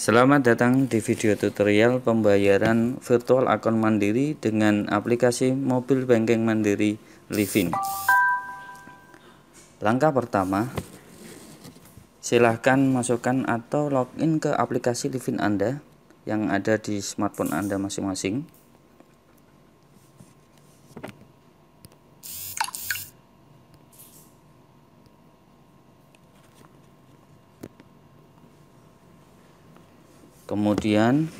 Selamat datang di video tutorial pembayaran virtual akun Mandiri dengan aplikasi mobil banking Mandiri Living. Langkah pertama, silahkan masukkan atau login ke aplikasi Living Anda yang ada di smartphone Anda masing-masing. kemudian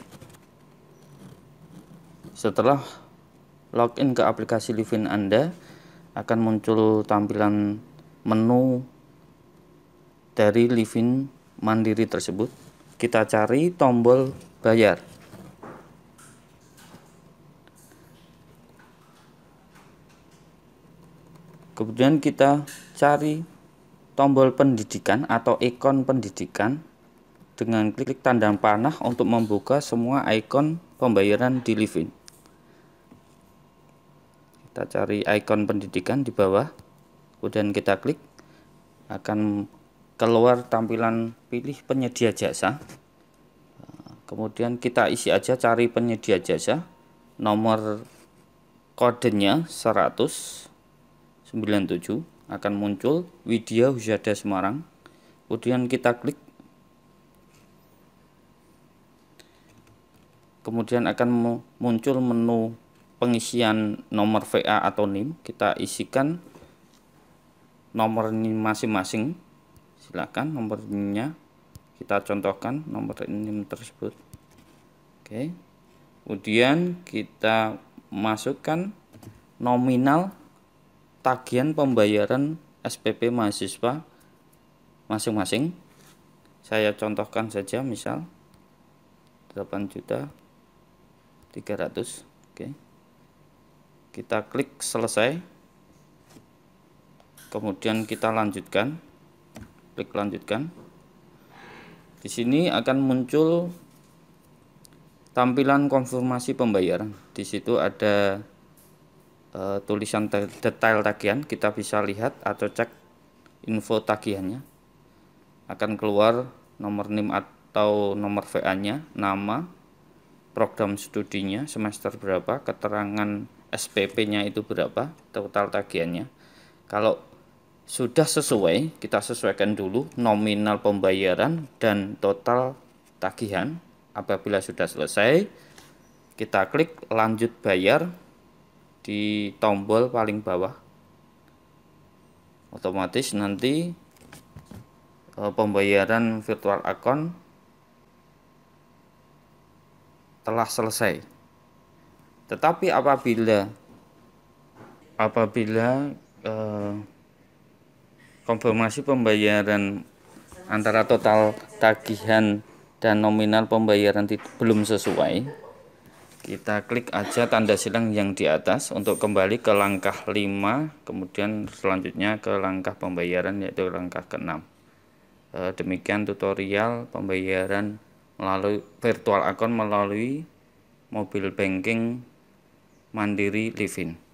setelah login ke aplikasi Livin Anda akan muncul tampilan menu dari Livin Mandiri tersebut kita cari tombol bayar kemudian kita cari tombol pendidikan atau ikon pendidikan dengan klik tanda panah untuk membuka semua ikon pembayaran di Livin. Kita cari ikon pendidikan di bawah, kemudian kita klik, akan keluar tampilan pilih penyedia jasa. Kemudian kita isi aja cari penyedia jasa, nomor kodenya 197 akan muncul Widya Husada Semarang. Kemudian kita klik kemudian akan muncul menu pengisian nomor VA atau NIM kita isikan nomor NIM masing-masing Silakan nomor nim kita contohkan nomor NIM tersebut oke kemudian kita masukkan nominal tagihan pembayaran SPP mahasiswa masing-masing saya contohkan saja misal 8 juta 300 oke kita klik selesai kemudian kita lanjutkan klik lanjutkan di sini akan muncul tampilan konfirmasi pembayaran di situ ada e, tulisan detail tagihan kita bisa lihat atau cek info tagihannya akan keluar nomor NIM atau nomor VA nya nama program studinya semester berapa, keterangan SPP-nya itu berapa, total tagihannya. Kalau sudah sesuai, kita sesuaikan dulu nominal pembayaran dan total tagihan. Apabila sudah selesai, kita klik lanjut bayar di tombol paling bawah. Otomatis nanti eh, pembayaran virtual account telah selesai. Tetapi apabila apabila eh, konfirmasi pembayaran antara total tagihan dan nominal pembayaran belum sesuai, kita klik aja tanda silang yang di atas untuk kembali ke langkah 5, kemudian selanjutnya ke langkah pembayaran yaitu langkah ke-6. Eh, demikian tutorial pembayaran melalui virtual account melalui mobile banking Mandiri Livin.